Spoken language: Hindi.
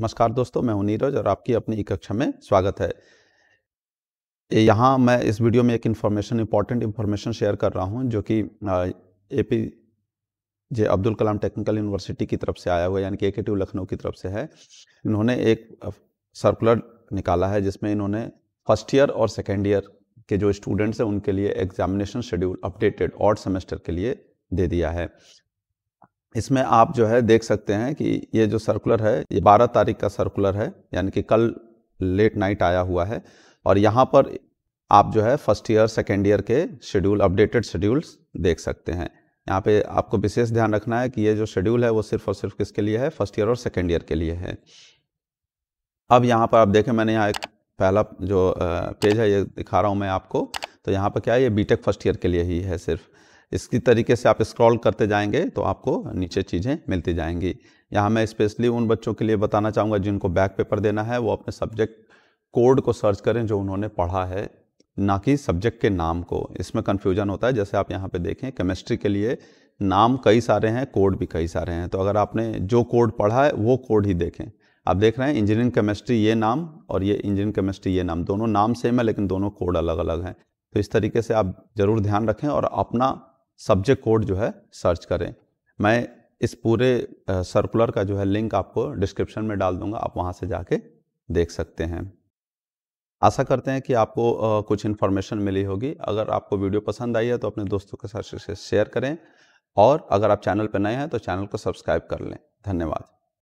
नमस्कार दोस्तों मैं हूं नीरज और आपकी अपनी कक्षा में स्वागत है यहाँ मैं इस वीडियो में एक इन्फॉर्मेशन इम्पॉर्टेंट इन्फॉर्मेशन शेयर कर रहा हूँ जो कि A P J Abdul Kalam technical university की तरफ से आया हुआ यानी कि ए लखनऊ की तरफ से है इन्होंने एक सर्कुलर निकाला है जिसमें इन्होंने फर्स्ट ईयर और सेकेंड ईयर के जो स्टूडेंट्स हैं उनके लिए एग्जामिनेशन शेड्यूल अपडेटेड और सेमेस्टर के लिए दे दिया है इसमें आप जो है देख सकते हैं कि ये जो सर्कुलर है ये 12 तारीख का सर्कुलर है यानी कि कल लेट नाइट आया हुआ है और यहाँ पर आप जो है फर्स्ट ईयर सेकेंड ईयर के शेड्यूल अपडेटेड शेड्यूल्स देख सकते हैं यहाँ पे आपको विशेष ध्यान रखना है कि ये जो शेड्यूल है वो सिर्फ और सिर्फ किसके लिए है फर्स्ट ईयर और सेकेंड ईयर के लिए है अब यहाँ पर आप देखें मैंने यहाँ एक पहला जो पेज है ये दिखा रहा हूँ मैं आपको तो यहाँ पर क्या है ये बीटेक फर्स्ट ईयर के लिए ही है सिर्फ इसी तरीके से आप स्क्रॉल करते जाएंगे तो आपको नीचे चीज़ें मिलती जाएंगी यहाँ मैं स्पेशली उन बच्चों के लिए बताना चाहूँगा जिनको बैक पेपर देना है वो अपने सब्जेक्ट कोड को सर्च करें जो उन्होंने पढ़ा है ना कि सब्जेक्ट के नाम को इसमें कन्फ्यूजन होता है जैसे आप यहाँ पर देखें केमिस्ट्री के लिए नाम कई सारे हैं कोड भी कई सारे हैं तो अगर आपने जो कोड पढ़ा है वो कोड ही देखें आप देख रहे हैं इंजीनियरिंग केमिस्ट्री ये नाम और ये इंजीनियरिंग केमिस्ट्री ये नाम दोनों नाम सेम है लेकिन दोनों कोड अलग अलग हैं तो इस तरीके से आप ज़रूर ध्यान रखें और अपना सब्जेक्ट कोड जो है सर्च करें मैं इस पूरे सर्कुलर का जो है लिंक आपको डिस्क्रिप्शन में डाल दूंगा आप वहाँ से जाके देख सकते हैं आशा करते हैं कि आपको कुछ इन्फॉर्मेशन मिली होगी अगर आपको वीडियो पसंद आई है तो अपने दोस्तों के साथ शेयर करें और अगर आप चैनल पर नए हैं तो चैनल को सब्सक्राइब कर लें धन्यवाद